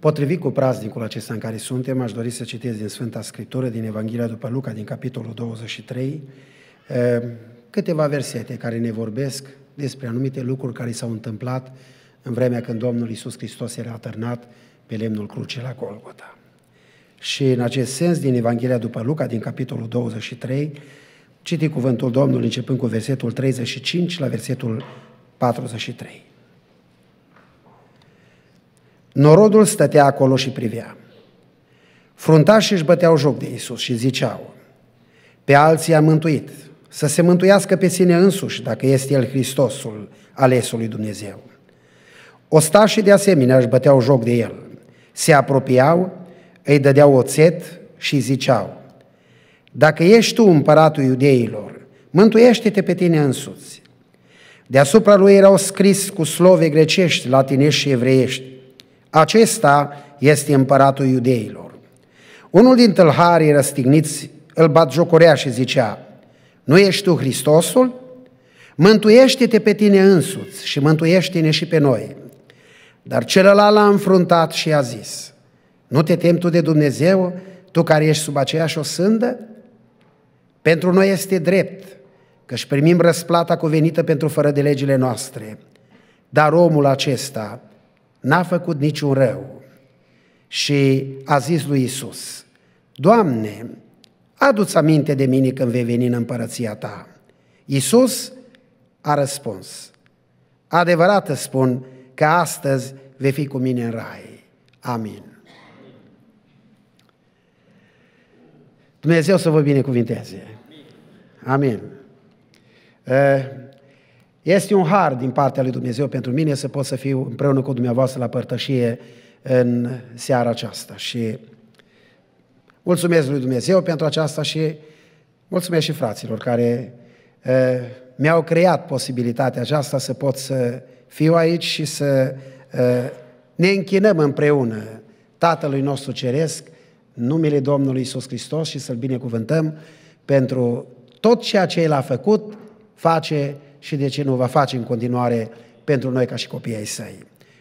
Potrivit cu praznicul acesta în care suntem, aș dori să citesc din Sfânta Scriptură, din Evanghelia după Luca, din capitolul 23, eh, câteva versete care ne vorbesc despre anumite lucruri care s-au întâmplat în vremea când Domnul Iisus Hristos era atârnat pe lemnul crucii la Golgota. Și în acest sens, din Evanghelia după Luca, din capitolul 23, citi cuvântul Domnului începând cu versetul 35 la versetul 43. Norodul stătea acolo și privea. Fruntașii își băteau joc de Isus și ziceau, pe alții a mântuit, să se mântuiască pe sine însuși, dacă este El Hristosul, alesul lui Dumnezeu. Ostașii de asemenea își băteau joc de El, se apropiau, îi dădeau oțet și ziceau, dacă ești tu împăratul iudeilor, mântuiește-te pe tine însuți. Deasupra lui erau scris cu slove grecești, latinești și evreiești, acesta este împăratul iudeilor. Unul din tâlharii răstigniți îl jocorea și zicea, Nu ești tu Hristosul? Mântuiește-te pe tine însuți și mântuiește-ne și pe noi. Dar celălalt l-a înfruntat și a zis, Nu te temi tu de Dumnezeu, tu care ești sub aceeași osândă? Pentru noi este drept că își primim răsplata cuvenită pentru fără de legile noastre. Dar omul acesta, n-a făcut niciun rău și a zis lui Isus, Doamne, adu-ți aminte de mine când vei veni în împărăția ta. Isus a răspuns, adevărat îți spun că astăzi vei fi cu mine în rai. Amin. Dumnezeu să vă binecuvinteze. Amin. Amin. Uh, este un har din partea lui Dumnezeu pentru mine să pot să fiu împreună cu dumneavoastră la părtășie în seara aceasta. Și mulțumesc lui Dumnezeu pentru aceasta și mulțumesc și fraților care uh, mi-au creat posibilitatea aceasta să pot să fiu aici și să uh, ne închinăm împreună Tatălui nostru Ceresc, numele Domnului Isus Hristos și să-L binecuvântăm pentru tot ceea ce El a făcut, face și de ce nu va face în continuare pentru noi ca și copiii ai săi.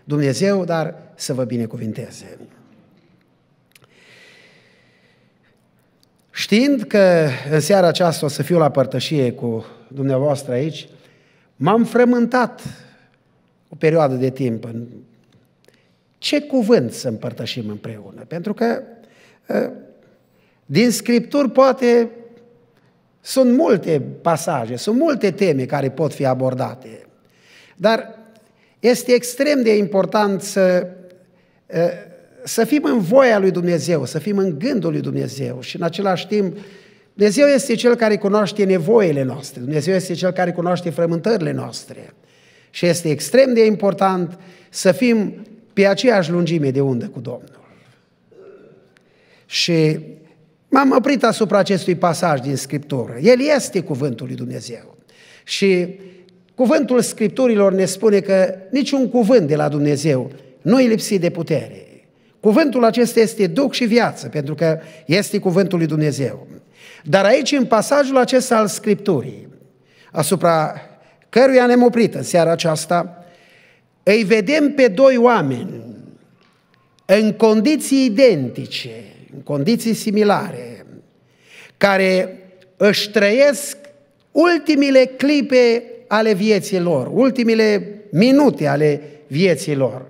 Dumnezeu, dar să vă binecuvinteze. Știind că în seara aceasta o să fiu la părtășie cu dumneavoastră aici, m-am frământat o perioadă de timp în ce cuvânt să împărtășim împreună. Pentru că ă, din Scripturi poate sunt multe pasaje, sunt multe teme care pot fi abordate, dar este extrem de important să, ă, să fim în voia lui Dumnezeu, să fim în gândul lui Dumnezeu și în același timp Dumnezeu este Cel care cunoaște nevoile noastre, Dumnezeu este Cel care cunoaște frământările noastre și este extrem de important să fim pe aceeași lungime de undă cu Domnul. Și M-am oprit asupra acestui pasaj din Scriptură. El este cuvântul lui Dumnezeu. Și cuvântul Scripturilor ne spune că niciun cuvânt de la Dumnezeu nu e lipsit de putere. Cuvântul acesta este duc și viață, pentru că este cuvântul lui Dumnezeu. Dar aici, în pasajul acesta al Scripturii, asupra căruia ne-am oprit în seara aceasta, îi vedem pe doi oameni în condiții identice, în condiții similare, care își trăiesc ultimile clipe ale vieții lor, ultimile minute ale vieții lor.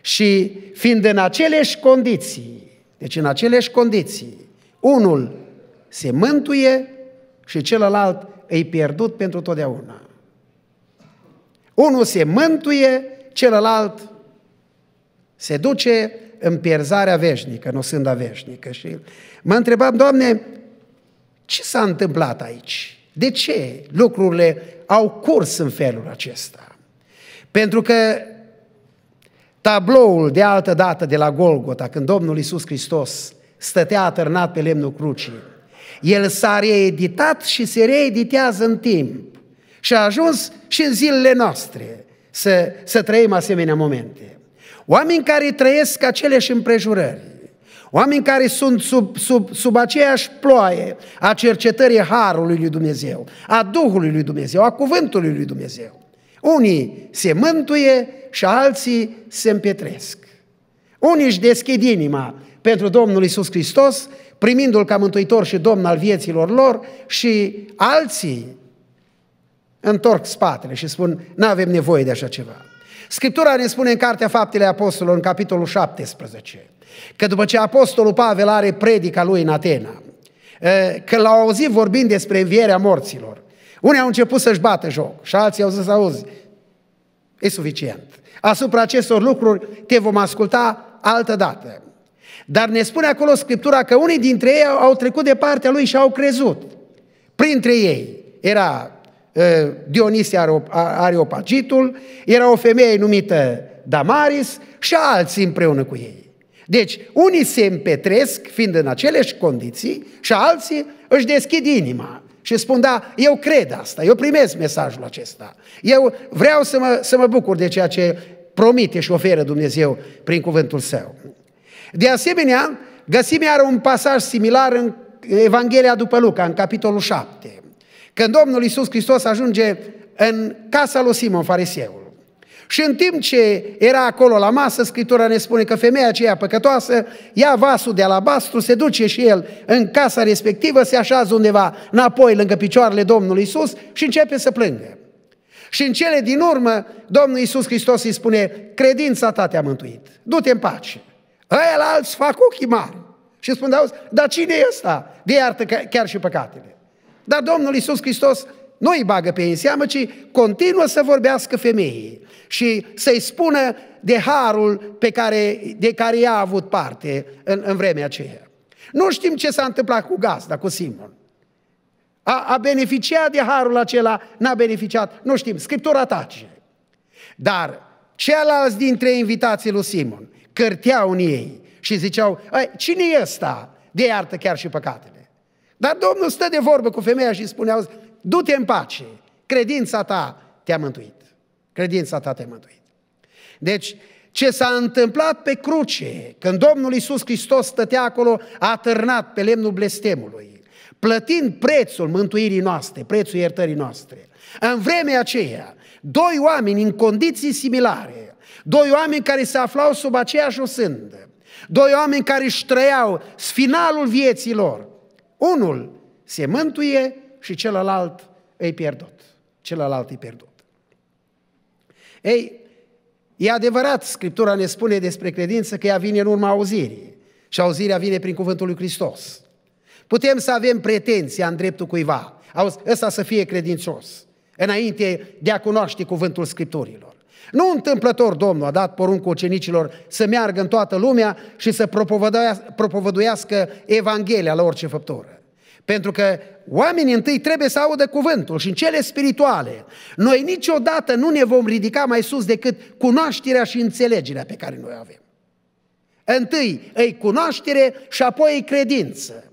Și fiind în aceleași condiții, deci în aceleași condiții, unul se mântuie și celălalt îi pierdut pentru totdeauna. Unul se mântuie, celălalt se duce în pierzarea veșnică, sunt a veșnică. Și mă întrebam, Doamne, ce s-a întâmplat aici? De ce lucrurile au curs în felul acesta? Pentru că tabloul de altă dată de la Golgota, când Domnul Iisus Hristos stătea atârnat pe lemnul crucii, el s-a reeditat și se reeditează în timp și a ajuns și în zilele noastre să, să trăim asemenea momente. Oameni care trăiesc aceleși împrejurări, oameni care sunt sub, sub, sub aceeași ploaie a cercetării Harului lui Dumnezeu, a Duhului lui Dumnezeu, a Cuvântului lui Dumnezeu. Unii se mântuie și alții se împietresc. Unii își deschid inima pentru Domnul Isus Hristos, primindu-L ca mântuitor și Domn al vieților lor și alții întorc spatele și spun, nu avem nevoie de așa ceva. Scriptura ne spune în Cartea Faptele Apostolului, în capitolul 17, că după ce Apostolul Pavel are predica lui în Atena, că l-au auzit vorbind despre învierea morților, unii au început să-și bată joc și alții au zis, auzi, e suficient. Asupra acestor lucruri te vom asculta altă dată. Dar ne spune acolo Scriptura că unii dintre ei au trecut de partea lui și au crezut. Printre ei era Eh, Dionisia Areopagitul, era o femeie numită Damaris și alții împreună cu ei. Deci, unii se împetresc, fiind în aceleași condiții, și alții își deschid inima și spun, da, eu cred asta, eu primesc mesajul acesta, eu vreau să mă, să mă bucur de ceea ce promite și oferă Dumnezeu prin cuvântul său. De asemenea, găsim iar un pasaj similar în Evanghelia după Luca, în capitolul 7. Când Domnul Iisus Hristos ajunge în casa lui Simon, fariseul, și în timp ce era acolo la masă, Scriptura ne spune că femeia aceea păcătoasă ia vasul de alabastru, se duce și el în casa respectivă, se așează undeva înapoi lângă picioarele Domnului Isus și începe să plângă. Și în cele din urmă, Domnul Isus Hristos îi spune, credința ta te-a mântuit, du-te în pace. Ăia la alți fac ochii mari. Și spun, dar cine e ăsta? De iartă chiar și păcatele. Dar Domnul Iisus Hristos nu îi bagă pe ei în seamă, ci continuă să vorbească femeii și să-i spună de harul pe care, de care ea a avut parte în, în vremea aceea. Nu știm ce s-a întâmplat cu gazda, cu Simon. A, a beneficiat de harul acela, n-a beneficiat, nu știm, Scriptura tace. Dar ceilalți dintre invitații lui Simon cărteau în ei și ziceau, cine e ăsta de iartă chiar și păcate. Dar Domnul stă de vorbă cu femeia și spunea, du-te în pace, credința ta te-a mântuit. Credința ta te-a mântuit. Deci, ce s-a întâmplat pe cruce, când Domnul Iisus Hristos stătea acolo a târnat pe lemnul blestemului, plătind prețul mântuirii noastre, prețul iertării noastre. În vremea aceea, doi oameni în condiții similare, doi oameni care se aflau sub aceeași osândă, doi oameni care își trăiau finalul vieții lor, unul se mântuie și celălalt e pierdut. Celălalt e pierdut. Ei, e adevărat, Scriptura ne spune despre credință că ea vine în urma auzirii. Și auzirea vine prin cuvântul lui Hristos. Putem să avem pretenția în dreptul cuiva. Auzi, ăsta să fie credincios. Înainte de a cunoaște cuvântul Scripturilor. Nu întâmplător Domnul a dat poruncă ucenicilor să meargă în toată lumea și să propovăduiască Evanghelia la orice făptură. Pentru că oamenii întâi trebuie să audă cuvântul și în cele spirituale. Noi niciodată nu ne vom ridica mai sus decât cunoașterea și înțelegerea pe care noi avem. Întâi îi cunoaștere și apoi îi credință.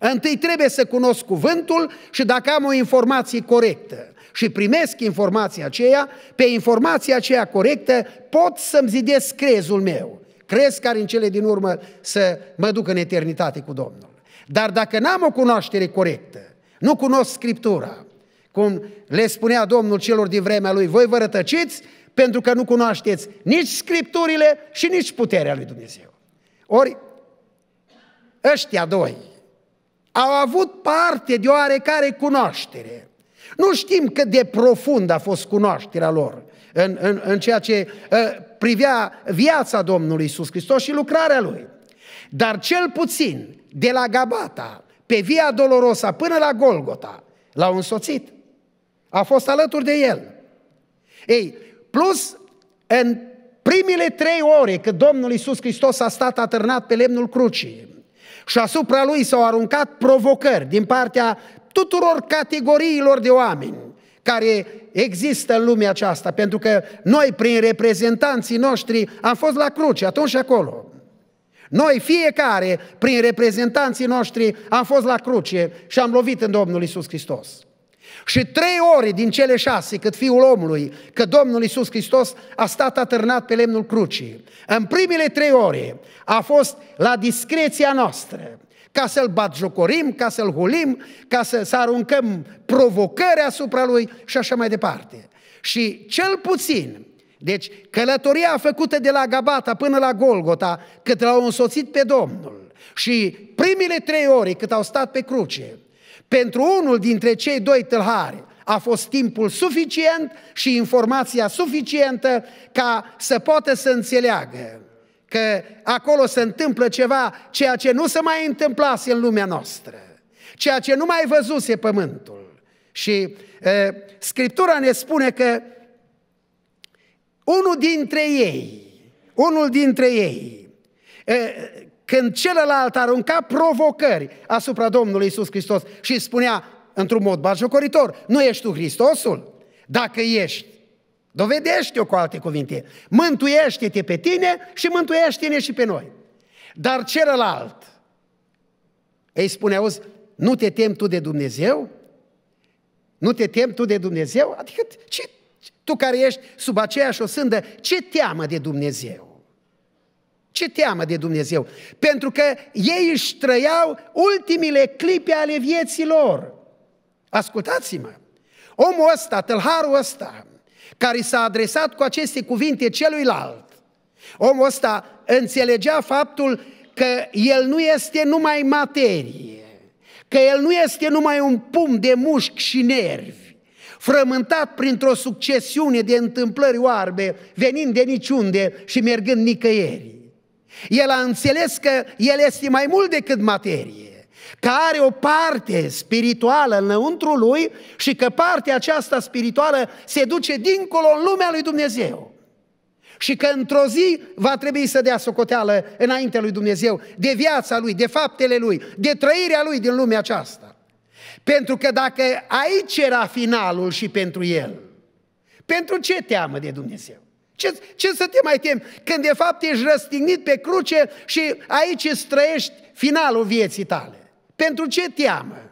Întâi trebuie să cunosc cuvântul și dacă am o informație corectă și primesc informația aceea, pe informația aceea corectă pot să-mi zidesc crezul meu. Crez care în cele din urmă să mă duc în eternitate cu Domnul. Dar dacă n-am o cunoaștere corectă, nu cunosc Scriptura, cum le spunea Domnul celor din vremea lui, voi vă rătăciți pentru că nu cunoașteți nici Scripturile și nici puterea lui Dumnezeu. Ori, ăștia doi au avut parte de oarecare cunoaștere, nu știm cât de profund a fost cunoașterea lor în, în, în ceea ce uh, privea viața Domnului Isus Hristos și lucrarea Lui. Dar cel puțin de la Gabata, pe Via Dolorosa până la Golgota, l-au însoțit. A fost alături de el. Ei, plus în primele trei ore când Domnul Isus Hristos a stat atârnat pe lemnul crucii și asupra lui s-au aruncat provocări din partea tuturor categoriilor de oameni care există în lumea aceasta, pentru că noi, prin reprezentanții noștri, am fost la cruce, atunci și acolo. Noi, fiecare, prin reprezentanții noștri, am fost la cruce și am lovit în Domnul Isus Hristos. Și trei ore din cele șase cât Fiul omului, că Domnul Isus Hristos a stat atârnat pe lemnul crucii. În primele trei ore a fost la discreția noastră ca să-l batjocorim, ca să-l hulim, ca să, să aruncăm provocări asupra lui și așa mai departe. Și cel puțin, deci călătoria făcută de la Gabata până la Golgota, cât l-au însoțit pe Domnul și primele trei ore cât au stat pe cruce, pentru unul dintre cei doi tâlhari, a fost timpul suficient și informația suficientă ca să poată să înțeleagă că acolo se întâmplă ceva, ceea ce nu se mai întâmplase în lumea noastră, ceea ce nu mai văzuse pământul. Și e, Scriptura ne spune că unul dintre ei, unul dintre ei, e, când celălalt arunca provocări asupra Domnului Isus Hristos și spunea într-un mod bajocoritor, nu ești tu Hristosul? Dacă ești, Dovedește-o cu alte cuvinte. Mântuiește-te pe tine și mântuiește-ne și pe noi. Dar celălalt, ei spune, auzi, nu te tem tu de Dumnezeu? Nu te tem tu de Dumnezeu? Adică, ce, tu care ești sub aceeași o sândă, ce teamă de Dumnezeu? Ce teamă de Dumnezeu? Pentru că ei își trăiau ultimile clipe ale vieții lor. Ascultați-mă! Omul ăsta, tălharul ăsta, care s-a adresat cu aceste cuvinte celuilalt. Omul ăsta înțelegea faptul că el nu este numai materie, că el nu este numai un pum de mușchi și nervi, frământat printr-o succesiune de întâmplări oarbe, venind de niciunde și mergând nicăieri. El a înțeles că el este mai mult decât materie că are o parte spirituală înăuntru lui și că partea aceasta spirituală se duce dincolo în lumea lui Dumnezeu. Și că într-o zi va trebui să dea socoteală înaintea lui Dumnezeu de viața lui, de faptele lui, de trăirea lui din lumea aceasta. Pentru că dacă aici era finalul și pentru el, pentru ce teamă de Dumnezeu? Ce, ce să te mai temi când de fapt ești răstignit pe cruce și aici îți trăiești finalul vieții tale? Pentru ce teamă?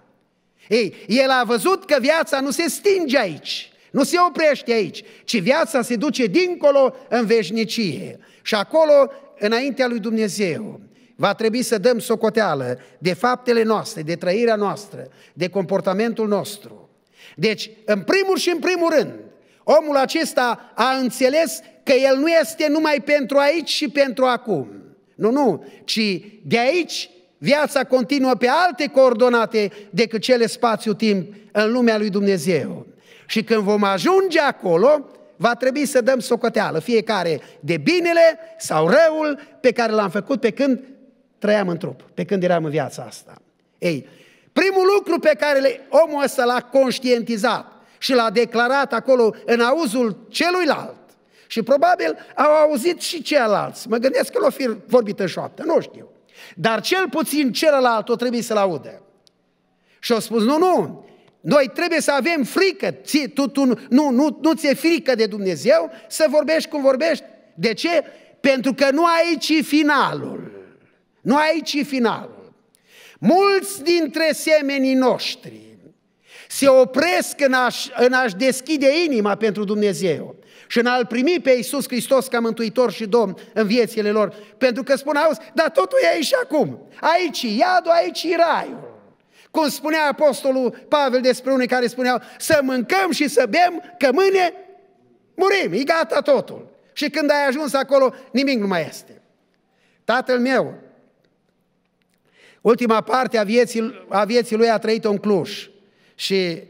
Ei, el a văzut că viața nu se stinge aici, nu se oprește aici, ci viața se duce dincolo în veșnicie și acolo înaintea lui Dumnezeu. Va trebui să dăm socoteală de faptele noastre, de trăirea noastră, de comportamentul nostru. Deci, în primul și în primul rând, omul acesta a înțeles că el nu este numai pentru aici și pentru acum. Nu, nu, ci de aici Viața continuă pe alte coordonate decât cele spațiu-timp în lumea lui Dumnezeu. Și când vom ajunge acolo, va trebui să dăm socoteală, fiecare de binele sau răul pe care l-am făcut pe când trăiam în trup, pe când eram în viața asta. Ei, primul lucru pe care omul ăsta l-a conștientizat și l-a declarat acolo în auzul celuilalt, și probabil au auzit și ceilalți. Mă gândesc că l-au fi vorbit în șoaptă, nu știu. Dar cel puțin celălalt o trebuie să-l audă. Și au spus, nu, nu, noi trebuie să avem frică. ți- tu, tu, nu, nu, nu ți-e frică de Dumnezeu să vorbești cum vorbești. De ce? Pentru că nu aici e finalul. Nu aici e finalul. Mulți dintre semenii noștri se opresc în a în a deschide inima pentru Dumnezeu și în a-L primi pe Iisus Hristos ca Mântuitor și Domn în viețile lor. Pentru că spun, auzi, dar totul e aici acum. Aici iadul, aici raiul. Cum spunea Apostolul Pavel despre unii care spuneau, să mâncăm și să bem, că mâine murim, e gata totul. Și când ai ajuns acolo, nimic nu mai este. Tatăl meu, ultima parte a vieții, a vieții lui a trăit-o în Cluj. Și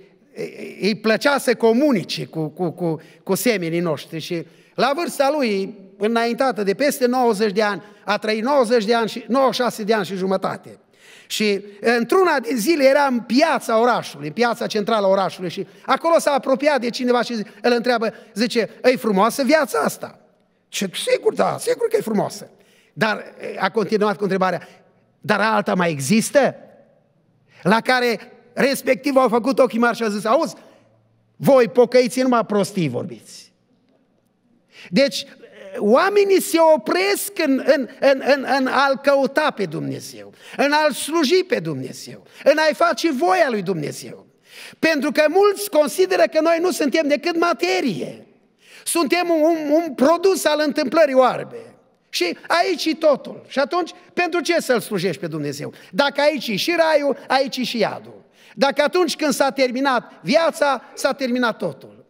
îi plăcea să comunice cu, cu, cu, cu seminii noștri și la vârsta lui, înaintată de peste 90 de ani, a trăit 90 de ani și, 96 de ani și jumătate. Și eh, într-una din zile era în piața orașului, în piața centrală a orașului și acolo s-a apropiat de cineva și îl întreabă, zice, e frumoasă viața asta? Și sigur, da, sigur că e frumoasă. Dar eh, a continuat cu întrebarea, dar alta mai există? La care respectiv au făcut ochii mari și au zis, auzi, voi pocăiți numai prostii vorbiți. Deci, oamenii se opresc în, în, în, în, în a-L căuta pe Dumnezeu, în a-L sluji pe Dumnezeu, în a-I face voia lui Dumnezeu. Pentru că mulți consideră că noi nu suntem decât materie. Suntem un, un, un produs al întâmplării oarbe. Și aici e totul. Și atunci, pentru ce să-L slujești pe Dumnezeu? Dacă aici e și raiul, aici e și iadul. Dacă atunci când s-a terminat viața, s-a terminat totul.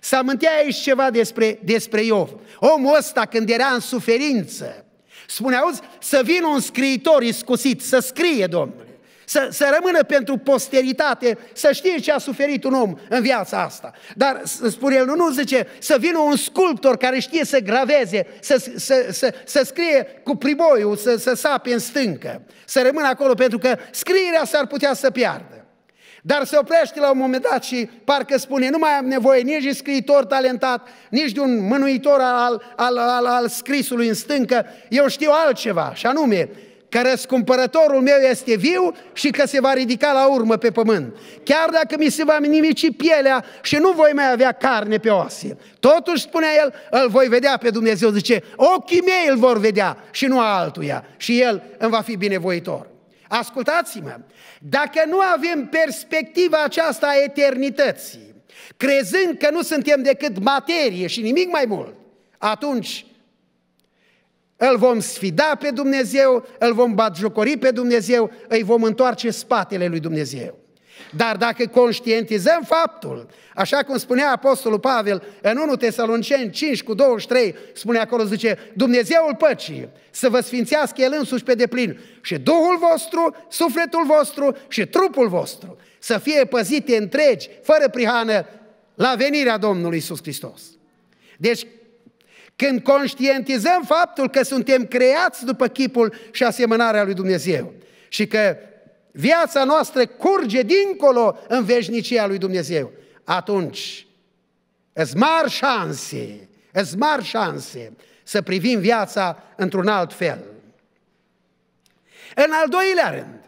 S-a mântea aici ceva despre, despre Iov. Omul ăsta când era în suferință, spune, auzi, să vină un scriitor iscusit, să scrie, Domnule. Să, să rămână pentru posteritate, să știe ce a suferit un om în viața asta. Dar spune el, nu, nu zice, să vină un sculptor care știe să graveze, să, să, să, să scrie cu priboiul, să, să sape în stâncă, să rămână acolo, pentru că scrierea s-ar putea să piardă. Dar se oprește la un moment dat și parcă spune, nu mai am nevoie nici de scriitor talentat, nici de un mânuitor al, al, al, al scrisului în stâncă, eu știu altceva, și anume, că răscumpărătorul meu este viu și că se va ridica la urmă pe pământ. Chiar dacă mi se va nimici pielea și nu voi mai avea carne pe oase. Totuși, spunea el, îl voi vedea pe Dumnezeu, zice, ochii mei îl vor vedea și nu altuia. Și el îmi va fi binevoitor. Ascultați-mă, dacă nu avem perspectiva aceasta a eternității, crezând că nu suntem decât materie și nimic mai mult, atunci îl vom sfida pe Dumnezeu, îl vom batjocori pe Dumnezeu, îi vom întoarce spatele lui Dumnezeu. Dar dacă conștientizăm faptul, așa cum spunea Apostolul Pavel în 1 Tesaloniceni 5 cu 23, spune acolo, zice, Dumnezeul păcii să vă sfințească El însuși pe deplin și Duhul vostru, sufletul vostru și trupul vostru să fie păzite întregi, fără prihană, la venirea Domnului Isus Hristos. Deci, când conștientizăm faptul că suntem creați după chipul și asemănarea lui Dumnezeu și că viața noastră curge dincolo în veșnicia lui Dumnezeu, atunci îți mari șanse, îți mari șanse să privim viața într-un alt fel. În al doilea rând,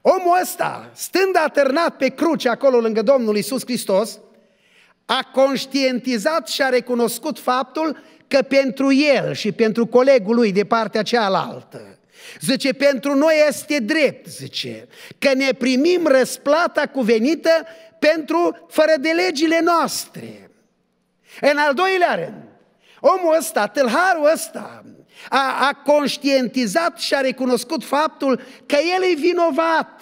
omul ăsta, stând atârnat pe cruce acolo lângă Domnul Isus Hristos, a conștientizat și a recunoscut faptul că pentru el și pentru colegul lui de partea cealaltă Zice, pentru noi este drept, zice, că ne primim răsplata cuvenită pentru fără de legile noastre. În al doilea rând, omul ăsta, tâlharul ăsta, a, a conștientizat și a recunoscut faptul că el e vinovat.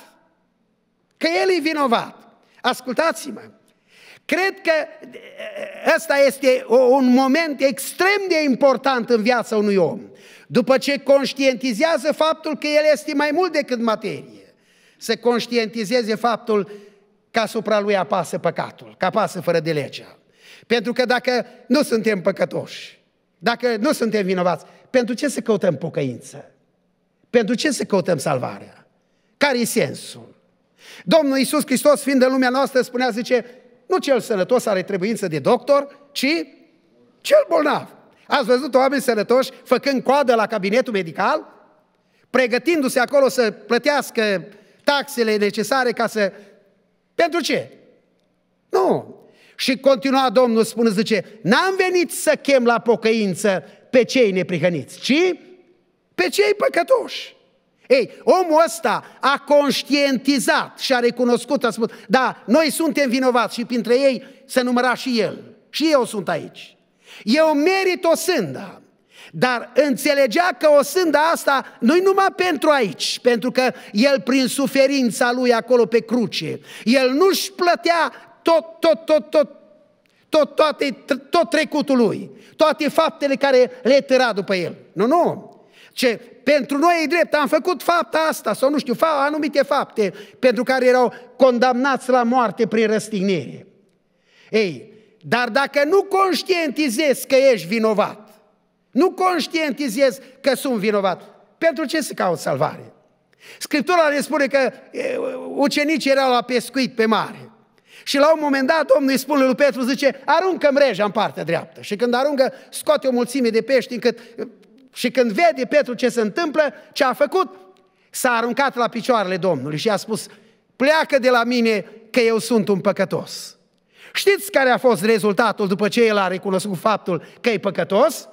Că el e vinovat. Ascultați-mă. Cred că ă, ă, ă, ăsta este un moment extrem de important în viața unui om. După ce conștientizează faptul că el este mai mult decât materie, să conștientizeze faptul că asupra lui apasă păcatul, că apasă fără de legea. Pentru că dacă nu suntem păcătoși, dacă nu suntem vinovați, pentru ce să căutăm pocăință? Pentru ce să căutăm salvarea? care e sensul? Domnul Iisus Hristos, fiind în lumea noastră, spunea, zice, nu cel sănătos are trebuință de doctor, ci cel bolnav. Ați văzut oameni sănătoși făcând coadă la cabinetul medical? Pregătindu-se acolo să plătească taxele necesare ca să... Pentru ce? Nu. Și continua Domnul spune, zice, n-am venit să chem la pocăință pe cei neprihăniți, ci pe cei păcătoși. Ei, omul ăsta a conștientizat și a recunoscut, a spus, da, noi suntem vinovați și printre ei se număra și el. Și eu sunt aici. Eu merit o sândă. Dar înțelegea că o sândă asta nu-i numai pentru aici, pentru că el prin suferința lui acolo pe cruce, el nu-și plătea tot, tot, tot, tot, tot, toate, tot trecutul lui, toate faptele care le tăra după el. Nu, nu. Ce, pentru noi e drept, am făcut fapta asta, sau nu știu, anumite fapte pentru care erau condamnați la moarte prin răstignire. Ei, dar dacă nu conștientizezi că ești vinovat, nu conștientizezi că sunt vinovat, pentru ce să cauți salvare? Scriptura ne spune că ucenicii erau la pescuit pe mare. Și la un moment dat Domnul îi spune lui Petru, zice, aruncă mreja în partea dreaptă. Și când aruncă, scoate o mulțime de pești încât... Și când vede Petru ce se întâmplă, ce a făcut, s-a aruncat la picioarele Domnului și a spus, pleacă de la mine că eu sunt un păcătos. Știți care a fost rezultatul după ce el a recunoscut faptul că e păcătos?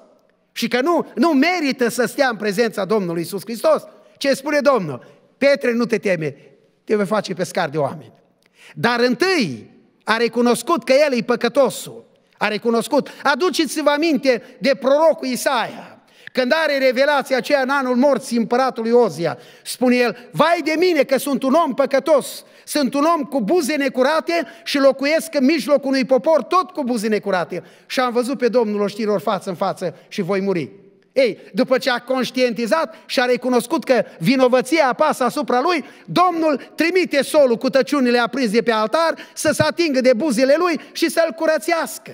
Și că nu, nu merită să stea în prezența Domnului Isus Hristos. Ce spune Domnul? Petre, nu te teme, te vei face pescar de oameni. Dar întâi a recunoscut că el e păcătosul. A recunoscut. Aduceți-vă aminte de prorocul Isaia. Când are revelația aceea în anul morții împăratului Ozia, spune el, vai de mine că sunt un om păcătos, sunt un om cu buze necurate și locuiesc în mijlocul unui popor tot cu buze necurate. Și am văzut pe Domnul oștilor față în față și voi muri. Ei, după ce a conștientizat și a recunoscut că vinovăția apasă asupra lui, Domnul trimite solul cu tăciunile aprinse pe altar să se atingă de buzele lui și să-l curățească.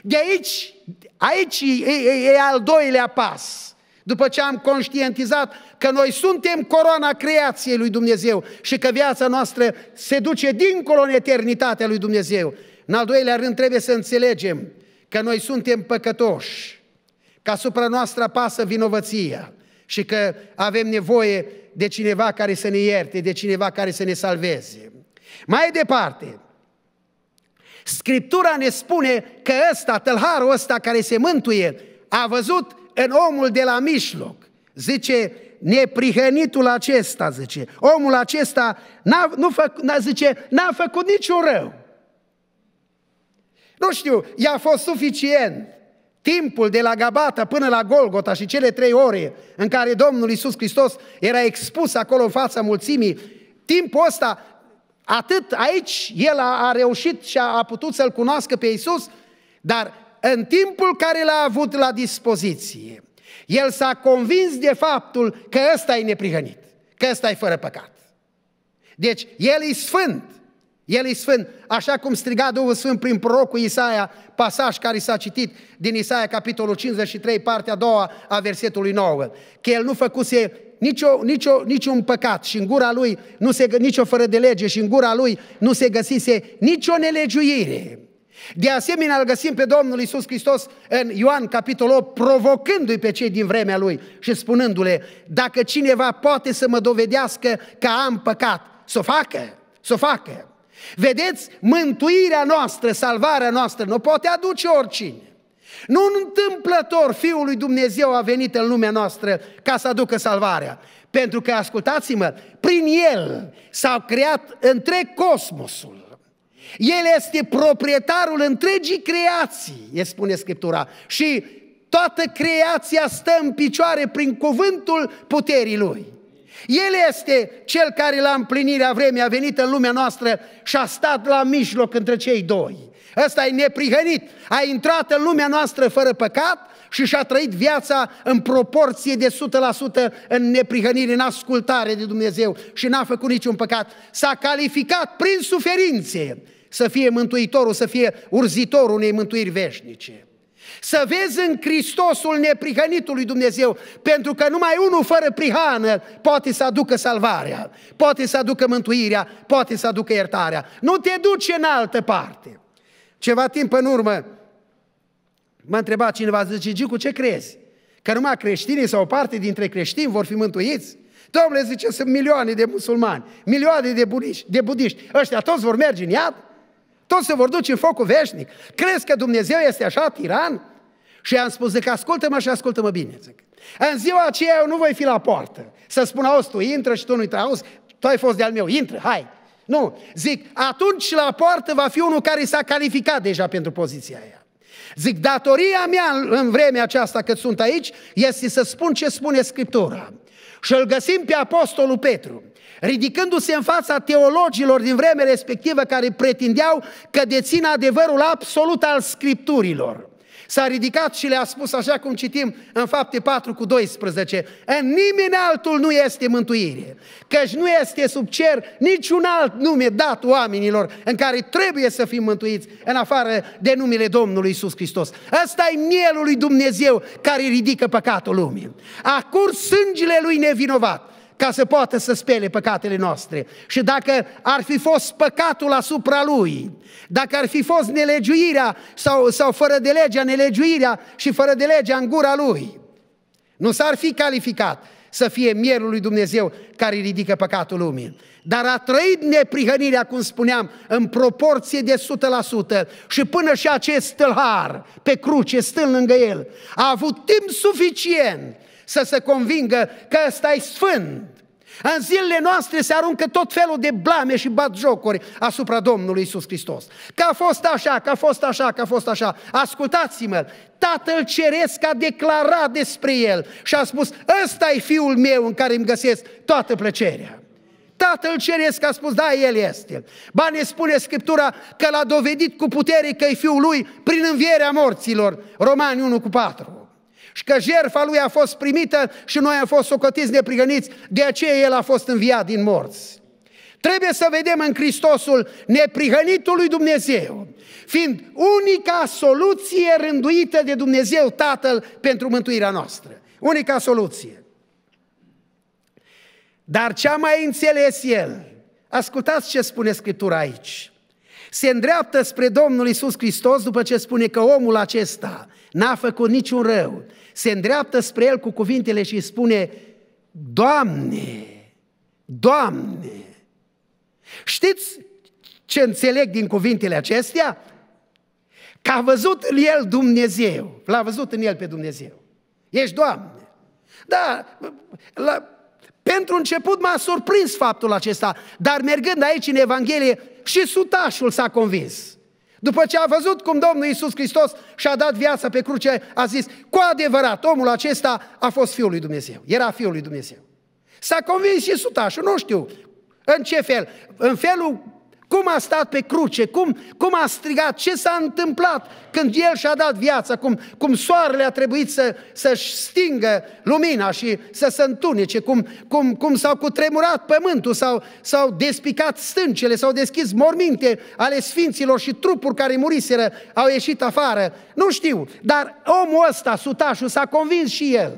De aici, aici e, e, e al doilea pas. După ce am conștientizat că noi suntem coroana creației lui Dumnezeu și că viața noastră se duce dincolo în eternitatea lui Dumnezeu. În al doilea rând trebuie să înțelegem că noi suntem păcătoși, că asupra noastră pasă vinovăția și că avem nevoie de cineva care să ne ierte, de cineva care să ne salveze. Mai departe, Scriptura ne spune că ăsta, tălharul ăsta care se mântuie, a văzut în omul de la mijloc. Zice, neprihănitul acesta, zice, omul acesta, n-a, nu fă, n-a, zice, n-a făcut niciun rău. Nu știu, i-a fost suficient timpul de la Gabata până la Golgota și cele trei ore în care Domnul Iisus Hristos era expus acolo în fața mulțimii, timpul ăsta Atât aici el a, a reușit și a, a putut să-L cunoască pe Iisus, dar în timpul care l-a avut la dispoziție, el s-a convins de faptul că ăsta e neprihănit, că ăsta e fără păcat. Deci, el e sfânt, el e sfânt, așa cum striga Duhul Sfânt prin prorocul Isaia, pasaj care s-a citit din Isaia, capitolul 53, partea a doua a versetului 9, că el nu făcuse nicio, nicio, niciun păcat și în gura lui nu se, nicio fără de lege și în gura lui nu se găsise nicio nelegiuire. De asemenea, îl găsim pe Domnul Isus Hristos în Ioan, capitolul 8, provocându-i pe cei din vremea lui și spunându-le, dacă cineva poate să mă dovedească că am păcat, să o facă, să o facă. Vedeți, mântuirea noastră, salvarea noastră, nu poate aduce oricine. Nu întâmplător Fiul lui Dumnezeu a venit în lumea noastră ca să aducă salvarea. Pentru că, ascultați-mă, prin El s-a creat întreg cosmosul. El este proprietarul întregii creații, e spune Scriptura. Și toată creația stă în picioare prin cuvântul puterii Lui. El este cel care la împlinirea vremii a venit în lumea noastră și a stat la mijloc între cei doi. Ăsta e neprihănit. A intrat în lumea noastră fără păcat și și-a trăit viața în proporție de 100% în neprihănire, în ascultare de Dumnezeu și n-a făcut niciun păcat. S-a calificat prin suferințe să fie mântuitorul, să fie urzitorul unei mântuiri veșnice. Să vezi în Hristosul neprihănitului Dumnezeu, pentru că numai unul fără prihană poate să aducă salvarea, poate să aducă mântuirea, poate să aducă iertarea. Nu te duce în altă parte. Ceva timp în urmă, m-a întrebat cineva, zice, cu ce crezi? Că numai creștinii sau o parte dintre creștini vor fi mântuiți? Domnule, zice, sunt milioane de musulmani, milioane de budiști, de budiști. Ăștia toți vor merge în iad? Toți se vor duce în focul veșnic? Crezi că Dumnezeu este așa tiran? Și am spus, zic, ascultă-mă și ascultă-mă bine, zic. În ziua aceea eu nu voi fi la poartă. Să spun, auzi, tu intră și tu nu i auzi, tu ai fost de-al meu, intră, hai. Nu, zic, atunci la poartă va fi unul care s-a calificat deja pentru poziția aia. Zic, datoria mea în vremea aceasta cât sunt aici este să spun ce spune Scriptura. Și îl găsim pe Apostolul Petru, ridicându-se în fața teologilor din vremea respectivă care pretindeau că dețin adevărul absolut al Scripturilor. S-a ridicat și le-a spus, așa cum citim în fapte 4 cu 12, în nimeni altul nu este mântuire, căci nu este sub cer niciun alt nume dat oamenilor în care trebuie să fim mântuiți, în afară de numele Domnului Isus Hristos. Ăsta e mielul lui Dumnezeu care ridică păcatul lumii. A curs sângele lui nevinovat ca să poată să spele păcatele noastre. Și dacă ar fi fost păcatul asupra lui, dacă ar fi fost nelegiuirea sau, sau fără de legea nelegiuirea și fără de legea în gura lui, nu s-ar fi calificat să fie mierul lui Dumnezeu care ridică păcatul lumii. Dar a trăit neprihănirea, cum spuneam, în proporție de 100% și până și acest tâlhar pe cruce, stând lângă el, a avut timp suficient să se convingă că ăsta e sfânt. În zilele noastre se aruncă tot felul de blame și batjocuri asupra Domnului Isus Hristos. Că a fost așa, că a fost așa, că a fost așa. Ascultați-mă, Tatăl Ceresc a declarat despre el și a spus, ăsta e fiul meu în care îmi găsesc toată plăcerea. Tatăl Ceresc a spus, da, El este. Ba ne spune Scriptura că l-a dovedit cu putere că e Fiul Lui prin învierea morților. Romani 1 cu 4 și că jertfa lui a fost primită și noi am fost socotiți neprigăniți, de aceea el a fost înviat din morți. Trebuie să vedem în Hristosul neprihănitul lui Dumnezeu, fiind unica soluție rânduită de Dumnezeu Tatăl pentru mântuirea noastră. Unica soluție. Dar ce a mai înțeles el? Ascultați ce spune Scriptura aici. Se îndreaptă spre Domnul Isus Hristos după ce spune că omul acesta n-a făcut niciun rău, se îndreaptă spre el cu cuvintele și îi spune, Doamne, Doamne! Știți ce înțeleg din cuvintele acestea? Că a văzut în el Dumnezeu, l-a văzut în el pe Dumnezeu. Ești Doamne! Da, la, pentru început m-a surprins faptul acesta, dar mergând aici în Evanghelie și sutașul s-a convins. După ce a văzut cum Domnul Iisus Hristos și-a dat viața pe cruce, a zis, cu adevărat, omul acesta a fost Fiul lui Dumnezeu, era Fiul lui Dumnezeu. S-a convins și sutașul, nu știu în ce fel, în felul cum a stat pe cruce, cum, cum a strigat, ce s-a întâmplat când El și-a dat viața, cum, cum soarele a trebuit să, să-și stingă lumina și să se întunece, cum, cum, cum s-au cutremurat pământul, s-au, s-au despicat stâncele, s-au deschis morminte ale sfinților și trupuri care muriseră, au ieșit afară. Nu știu, dar omul ăsta, sutașul, s-a convins și el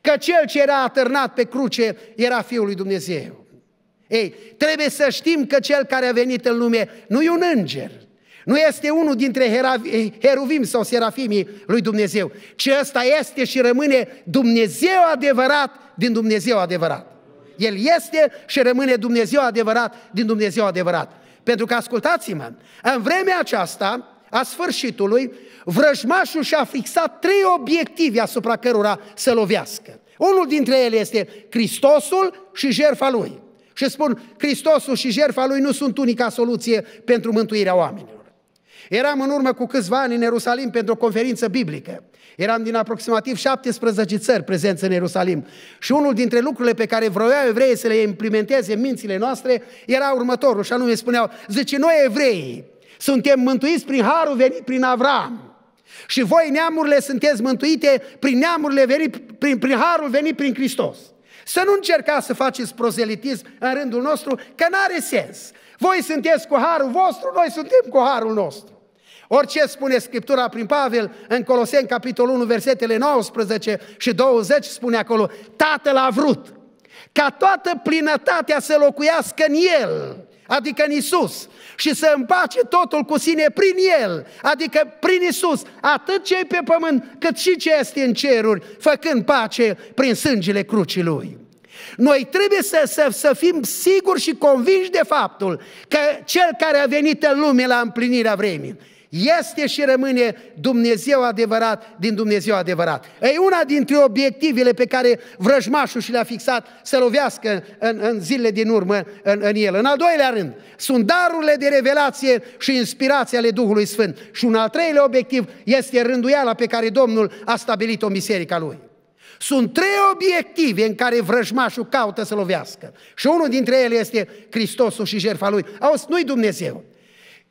că cel ce era atârnat pe cruce era Fiul lui Dumnezeu. Ei, trebuie să știm că cel care a venit în lume nu e un înger, nu este unul dintre heruvim sau serafimii lui Dumnezeu, ci ăsta este și rămâne Dumnezeu adevărat din Dumnezeu adevărat. El este și rămâne Dumnezeu adevărat din Dumnezeu adevărat. Pentru că, ascultați-mă, în vremea aceasta, a sfârșitului, vrăjmașul și-a fixat trei obiective asupra cărora să lovească. Unul dintre ele este Hristosul și jerfa lui și spun Hristosul și jertfa lui nu sunt unica soluție pentru mântuirea oamenilor. Eram în urmă cu câțiva ani în Ierusalim pentru o conferință biblică. Eram din aproximativ 17 țări prezenți în Ierusalim. Și unul dintre lucrurile pe care vroiau evreii să le implementeze în mințile noastre era următorul, și anume spuneau, zice, noi evrei suntem mântuiți prin harul venit prin Avram. Și voi neamurile sunteți mântuite prin neamurile venit, prin, prin harul venit prin Hristos. Să nu încercați să faceți prozelitism în rândul nostru, că nu are sens. Voi sunteți cu harul vostru, noi suntem cu harul nostru. Orice spune Scriptura prin Pavel în Coloseni, capitolul 1, versetele 19 și 20, spune acolo, Tatăl a vrut ca toată plinătatea să locuiască în El adică în Isus, și să împace totul cu sine prin El, adică prin Isus, atât cei pe pământ, cât și ce este în ceruri, făcând pace prin sângele crucii Lui. Noi trebuie să, să, să fim siguri și convinși de faptul că Cel care a venit în lume la împlinirea vremii, este și rămâne Dumnezeu adevărat din Dumnezeu adevărat. E una dintre obiectivele pe care vrăjmașul și le-a fixat să lovească în, în zilele din urmă în, în el. În al doilea rând, sunt darurile de revelație și inspirație ale Duhului Sfânt. Și un al treilea obiectiv este rânduiala pe care Domnul a stabilit-o în biserica lui. Sunt trei obiective în care vrăjmașul caută să lovească. Și unul dintre ele este Hristosul și jertfa lui. Auzi, nu-i Dumnezeu.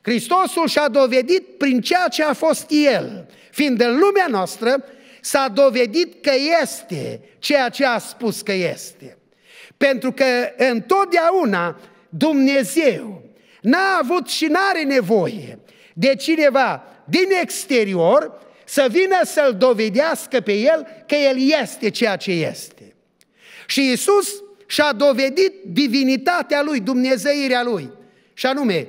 Hristosul și-a dovedit prin ceea ce a fost El, fiind în lumea noastră, s-a dovedit că este ceea ce a spus că este. Pentru că întotdeauna Dumnezeu n-a avut și n-are nevoie de cineva din exterior să vină să-L dovedească pe El că El este ceea ce este. Și Isus și-a dovedit divinitatea Lui, Dumnezeirea Lui, și anume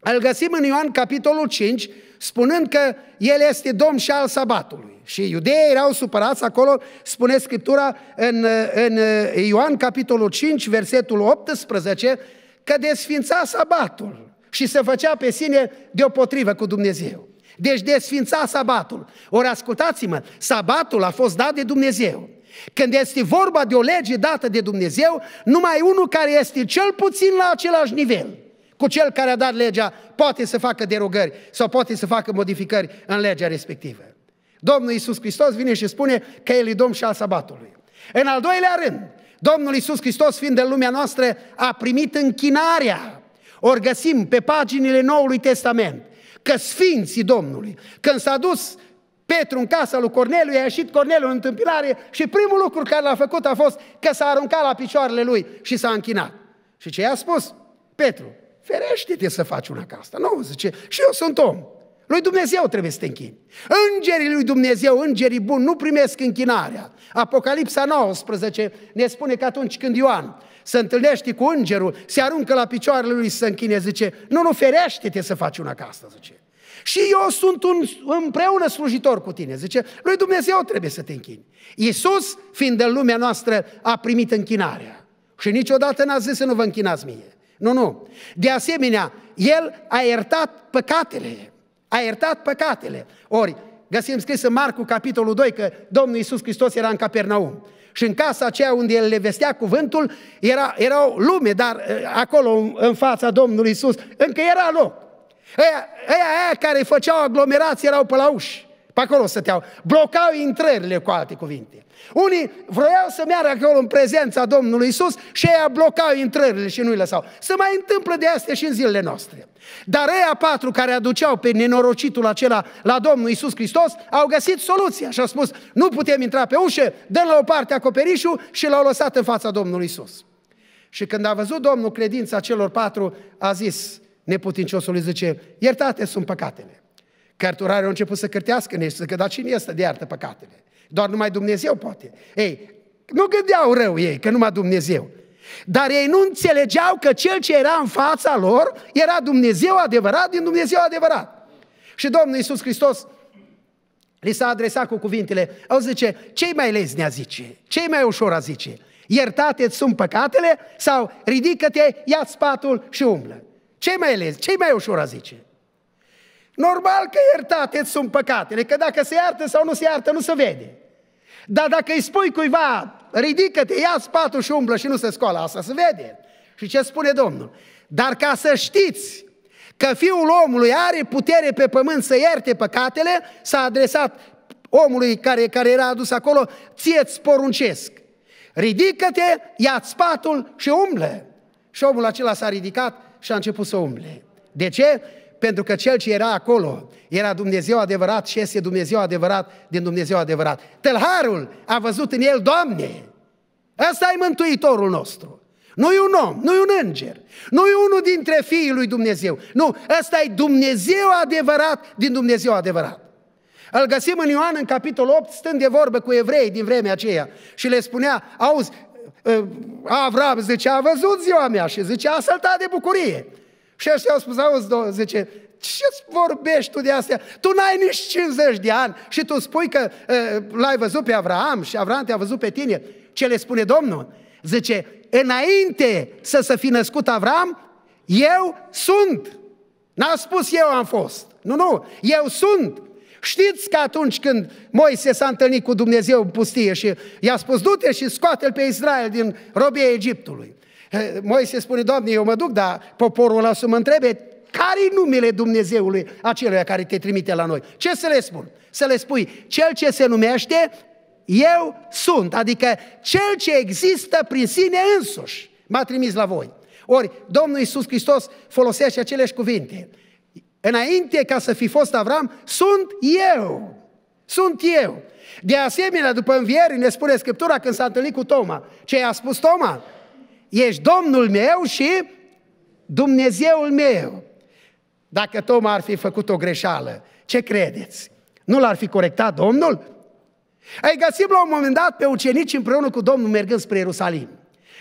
îl găsim în Ioan capitolul 5, spunând că El este Domn și al sabatului. Și iudeii erau supărați acolo, spune Scriptura în, în Ioan capitolul 5, versetul 18, că desfința sabatul și se făcea pe sine deopotrivă cu Dumnezeu. Deci desfința sabatul. Ori ascultați-mă, sabatul a fost dat de Dumnezeu. Când este vorba de o lege dată de Dumnezeu, numai unul care este cel puțin la același nivel – cu cel care a dat legea, poate să facă derogări sau poate să facă modificări în legea respectivă. Domnul Iisus Hristos vine și spune că El e Domn și al sabatului. În al doilea rând, Domnul Iisus Hristos, fiind în lumea noastră, a primit închinarea. O găsim pe paginile Noului Testament că sfinții Domnului, când s-a dus Petru în casa lui Corneliu, a ieșit Corneliu în întâmpinare și primul lucru care l-a făcut a fost că s-a aruncat la picioarele lui și s-a închinat. Și ce i-a spus? Petru, Ferește-te să faci una ca asta. Nu, zice, și eu sunt om. Lui Dumnezeu trebuie să te închini. Îngerii lui Dumnezeu, îngerii buni, nu primesc închinarea. Apocalipsa 19 ne spune că atunci când Ioan se întâlnește cu îngerul, se aruncă la picioarele lui să se închine, zice, nu, nu, ferește-te să faci una ca asta, zice. Și eu sunt un împreună slujitor cu tine, zice, lui Dumnezeu trebuie să te închini. Iisus, fiind în lumea noastră, a primit închinarea. Și niciodată n-a zis să nu vă închinați mie. Nu, nu. De asemenea, el a iertat păcatele. A iertat păcatele. Ori, găsim scris în Marcu, capitolul 2, că Domnul Iisus Hristos era în Capernaum. Și în casa aceea unde el le vestea cuvântul, era, era o lume, dar eh, acolo, în fața Domnului Iisus, încă era loc. Aia, aia, aia care făceau aglomerații erau pe la uși. Pe acolo stăteau. Blocau intrările cu alte cuvinte. Unii vroiau să meargă acolo în prezența Domnului Isus și ei blocau intrările și nu-i lăsau. Se mai întâmplă de astea și în zilele noastre. Dar ăia patru care aduceau pe nenorocitul acela la Domnul Isus Hristos au găsit soluția și au spus nu putem intra pe ușă, dă la o parte acoperișul și l-au lăsat în fața Domnului Isus. Și când a văzut Domnul credința celor patru, a zis neputinciosului, zice, iertate sunt păcatele cărturarea a început să cârtească în ei și să dar cine este de iartă păcatele? Doar numai Dumnezeu poate. Ei, nu gândeau rău ei, că numai Dumnezeu. Dar ei nu înțelegeau că cel ce era în fața lor era Dumnezeu adevărat din Dumnezeu adevărat. Și Domnul Iisus Hristos li s-a adresat cu cuvintele, au zice, cei mai lezni a zice, cei mai ușor a zice, iertate sunt păcatele sau ridică-te, ia spatul și umblă. Cei mai lezi, cei mai ușor a zice. Normal că iertate sunt păcatele, că adică dacă se iartă sau nu se iartă, nu se vede. Dar dacă îi spui cuiva, ridică-te, ia spatul și umblă și nu se scoală, asta se vede. Și ce spune Domnul? Dar ca să știți că Fiul omului are putere pe pământ să ierte păcatele, s-a adresat omului care, care era adus acolo, ție-ți poruncesc. Ridică-te, ia spatul și umblă. Și omul acela s-a ridicat și a început să umble. De ce? pentru că cel ce era acolo era Dumnezeu adevărat și este Dumnezeu adevărat din Dumnezeu adevărat. Tălharul a văzut în el, Doamne, ăsta e Mântuitorul nostru. nu e un om, nu e un înger, nu e unul dintre fiii lui Dumnezeu. Nu, ăsta e Dumnezeu adevărat din Dumnezeu adevărat. Îl găsim în Ioan, în capitolul 8, stând de vorbă cu evrei din vremea aceea și le spunea, auzi, ă, Avram zice, a văzut ziua mea și zice, a săltat de bucurie. Și așa au spus, auzi, do-", zice, ce vorbești tu de astea? Tu n-ai nici 50 de ani și tu spui că uh, l-ai văzut pe Avraam și Avraam te-a văzut pe tine. Ce le spune Domnul? Zice, înainte să se fi născut Avram, eu sunt. N-a spus eu am fost. Nu, nu, eu sunt. Știți că atunci când Moise s-a întâlnit cu Dumnezeu în pustie și i-a spus, du-te și scoate-l pe Israel din robia Egiptului. Eh, Moise spune, Doamne, eu mă duc, dar poporul ăla să mă întrebe, care-i numele Dumnezeului acelui care te trimite la noi? Ce să le spun? Să le spui, cel ce se numește, eu sunt, adică cel ce există prin sine însuși, m-a trimis la voi. Ori Domnul Iisus Hristos folosește aceleași cuvinte. Înainte ca să fi fost Avram, sunt eu. Sunt eu. De asemenea, după înviere, ne spune Scriptura când s-a întâlnit cu Toma. Ce i-a spus Toma? ești Domnul meu și Dumnezeul meu. Dacă Toma ar fi făcut o greșeală, ce credeți? Nu l-ar fi corectat Domnul? Ai găsit la un moment dat pe ucenici împreună cu Domnul mergând spre Ierusalim.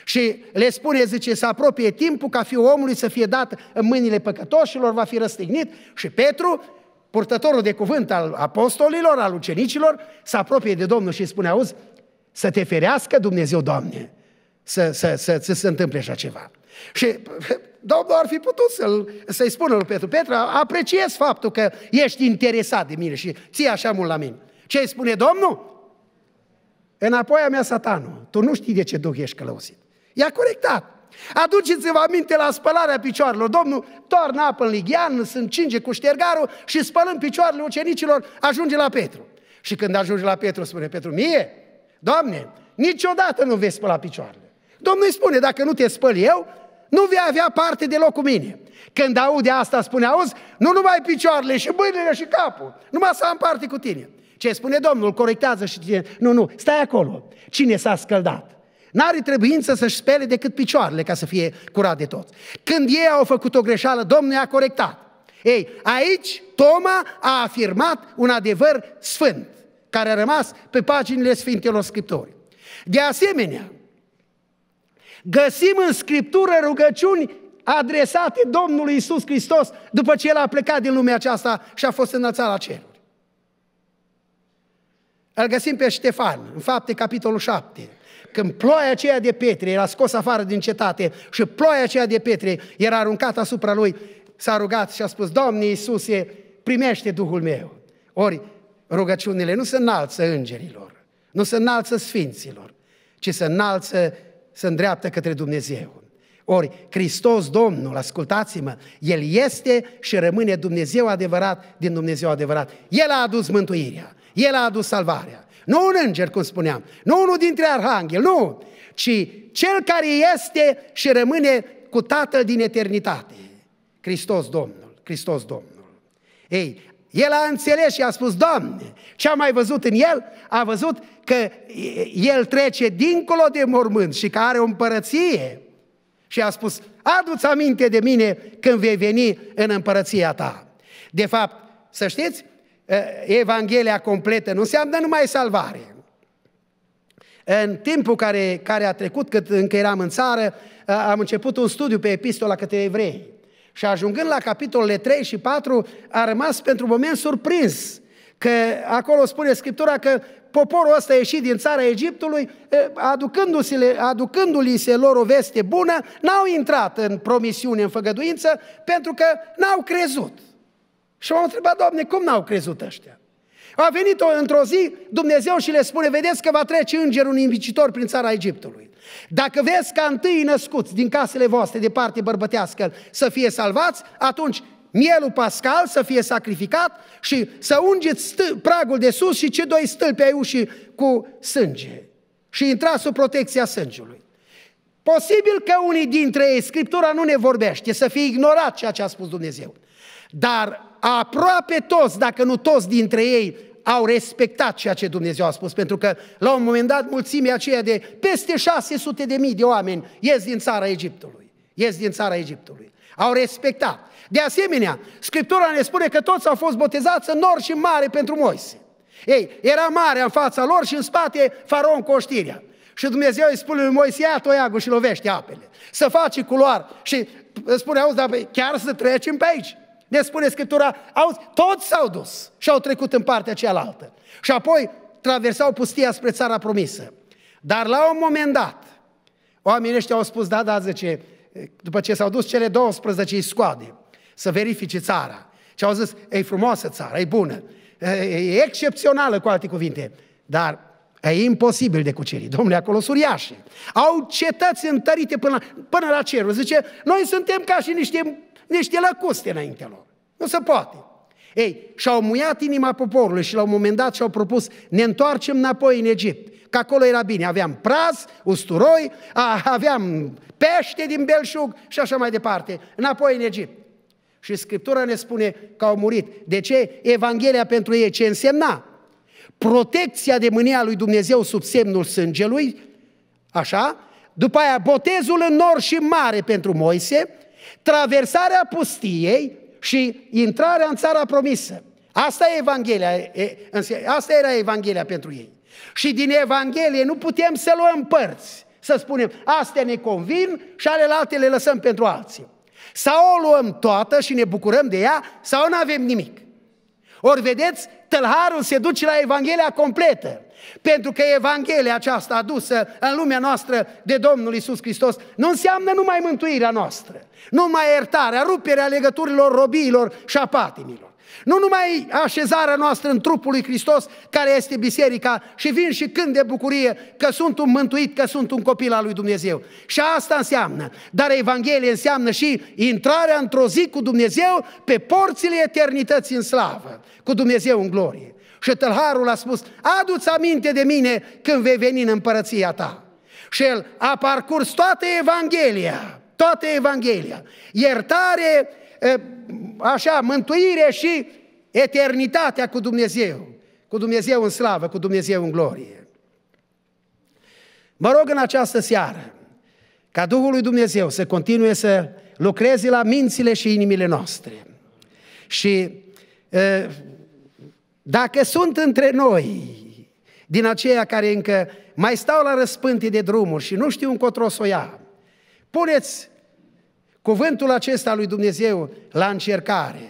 Și le spune, zice, să apropie timpul ca fiul omului să fie dat în mâinile păcătoșilor, va fi răstignit. Și Petru, purtătorul de cuvânt al apostolilor, al ucenicilor, se apropie de Domnul și spune, auzi, să te ferească Dumnezeu, Doamne, să, să, să, să se întâmple așa ceva. Și Domnul ar fi putut să-l, să-i spună lui Petru, Petru, apreciez faptul că ești interesat de mine și ții așa mult la mine. Ce îi spune Domnul? Înapoi a mea satanul, tu nu știi de ce duh ești călăuzit. I-a corectat. Aduceți-vă aminte la spălarea picioarelor. Domnul toarnă apă în lighean, se încinge cu ștergarul și spălând picioarele ucenicilor, ajunge la Petru. Și când ajunge la Petru, spune Petru, mie, Doamne, niciodată nu vei spăla picioarele. Domnul îi spune, dacă nu te spăl eu, nu vei avea parte deloc cu mine. Când aude asta, spune, auzi, nu numai picioarele și mâinile și capul, numai să am parte cu tine. Ce spune Domnul, corectează și tine. Nu, nu, stai acolo. Cine s-a scăldat? N-are trebuință să-și spele decât picioarele ca să fie curat de tot. Când ei au făcut o greșeală, Domnul i-a corectat. Ei, aici Toma a afirmat un adevăr sfânt, care a rămas pe paginile Sfintelor Scripturii. De asemenea, Găsim în Scriptură rugăciuni adresate Domnului Isus Hristos după ce El a plecat din lumea aceasta și a fost înălțat la ceruri. Îl găsim pe Ștefan, în fapte, capitolul 7. Când ploaia aceea de pietre era scos afară din cetate și ploaia aceea de pietre era aruncată asupra lui, s-a rugat și a spus, Doamne Iisuse, primește Duhul meu. Ori rugăciunile nu se înalță îngerilor, nu se înalță sfinților, ci se înalță se îndreaptă către Dumnezeu. Ori Hristos Domnul, ascultați-mă, El este și rămâne Dumnezeu adevărat din Dumnezeu adevărat. El a adus mântuirea, El a adus salvarea. Nu un înger, cum spuneam, nu unul dintre arhanghel, nu, ci Cel care este și rămâne cu Tatăl din eternitate. Hristos Domnul, Hristos Domnul. Ei, el a înțeles și a spus, Doamne, ce am mai văzut în el? A văzut că el trece dincolo de mormânt și că are o împărăție. Și a spus, adu-ți aminte de mine când vei veni în împărăția ta. De fapt, să știți, eh, Evanghelia completă nu înseamnă numai salvare. În timpul care, care a trecut, cât încă eram în țară, eh, am început un studiu pe epistola către evrei. Și ajungând la capitolele 3 și 4, a rămas pentru moment surprins că acolo spune Scriptura că poporul ăsta ieșit din țara Egiptului, aducându-le, aducându-li se lor o veste bună, n-au intrat în promisiune, în făgăduință, pentru că n-au crezut. Și m-am întrebat, Doamne, cum n-au crezut ăștia? A venit într-o zi Dumnezeu și le spune, vedeți că va trece îngerul invicitor prin țara Egiptului. Dacă vezi ca întâi născuți din casele voastre de parte bărbătească să fie salvați, atunci mielul pascal să fie sacrificat și să ungeți pragul de sus și ce doi stâlpi ai ușii cu sânge. Și intra sub protecția sângelui. Posibil că unii dintre ei, Scriptura nu ne vorbește, să fie ignorat ceea ce a spus Dumnezeu. Dar aproape toți, dacă nu toți dintre ei, au respectat ceea ce Dumnezeu a spus, pentru că la un moment dat mulțimea aceea de peste 600 de mii de oameni ies din țara Egiptului. Ies din țara Egiptului. Au respectat. De asemenea, Scriptura ne spune că toți au fost botezați în nor și în mare pentru Moise. Ei, era mare în fața lor și în spate faraon cu oștirea. Și Dumnezeu îi spune lui Moise, ia toiagul și lovește apele. Să faci culoar. Și spune, auzi, dar chiar să trecem pe aici ne spune Scriptura, auzi, toți s-au dus și au trecut în partea cealaltă. Și apoi traversau pustia spre țara promisă. Dar la un moment dat, oamenii ăștia au spus, da, da, zice, după ce s-au dus cele 12 îi scoade să verifice țara. Și au zis, e frumoasă țara, e bună, e excepțională, cu alte cuvinte, dar e imposibil de cucerit. Domnule, acolo suriașe. Au cetăți întărite până la, până la cerul. Zice, noi suntem ca și niște deci de la lor. Nu se poate. Ei, și-au muiat inima poporului și la un moment dat și-au propus, ne întoarcem înapoi în Egipt. Că acolo era bine, aveam praz, usturoi, aveam pește din belșug și așa mai departe, înapoi în Egipt. Și Scriptura ne spune că au murit. De ce? Evanghelia pentru ei ce însemna? Protecția de mânia lui Dumnezeu sub semnul sângelui, așa, după aia botezul în nor și mare pentru Moise, traversarea pustiei și intrarea în țara promisă. Asta, e Evanghelia, asta era Evanghelia pentru ei. Și din Evanghelie nu putem să luăm părți, să spunem, astea ne convin și alelalte le lăsăm pentru alții. Sau o luăm toată și ne bucurăm de ea, sau nu avem nimic. Ori vedeți, tălharul se duce la Evanghelia completă. Pentru că Evanghelia aceasta adusă în lumea noastră de Domnul Isus Hristos nu înseamnă numai mântuirea noastră, numai iertarea, ruperea legăturilor robiilor și a patimilor. Nu numai așezarea noastră în trupul lui Hristos, care este biserica, și vin și când de bucurie că sunt un mântuit, că sunt un copil al lui Dumnezeu. Și asta înseamnă. Dar Evanghelie înseamnă și intrarea într-o zi cu Dumnezeu pe porțile eternității în slavă, cu Dumnezeu în glorie. Și tălharul a spus, adu-ți aminte de mine când vei veni în împărăția ta. Și el a parcurs toată Evanghelia, toată Evanghelia, iertare, așa, mântuire și eternitatea cu Dumnezeu, cu Dumnezeu în slavă, cu Dumnezeu în glorie. Mă rog în această seară ca Duhul lui Dumnezeu să continue să lucreze la mințile și inimile noastre. Și dacă sunt între noi din aceia care încă mai stau la răspântii de drumuri și nu știu încotro să o ia, puneți cuvântul acesta lui Dumnezeu la încercare.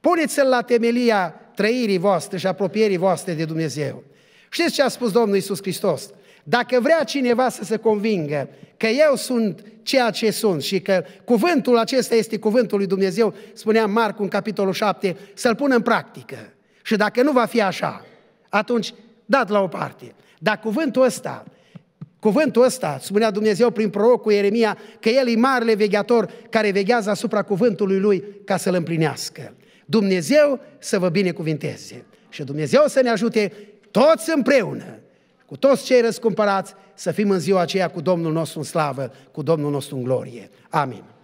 Puneți-l la temelia trăirii voastre și apropierii voastre de Dumnezeu. Știți ce a spus Domnul Isus Hristos? Dacă vrea cineva să se convingă că eu sunt ceea ce sunt și că cuvântul acesta este cuvântul lui Dumnezeu, spunea Marcu în capitolul 7, să-l pună în practică. Și dacă nu va fi așa, atunci dat la o parte. Dar cuvântul ăsta, cuvântul ăsta, spunea Dumnezeu prin prorocul Ieremia, că el e marele vegheator care veghează asupra cuvântului lui ca să-l împlinească. Dumnezeu să vă binecuvinteze și Dumnezeu să ne ajute toți împreună, cu toți cei răscumpărați, să fim în ziua aceea cu Domnul nostru în slavă, cu Domnul nostru în glorie. Amin.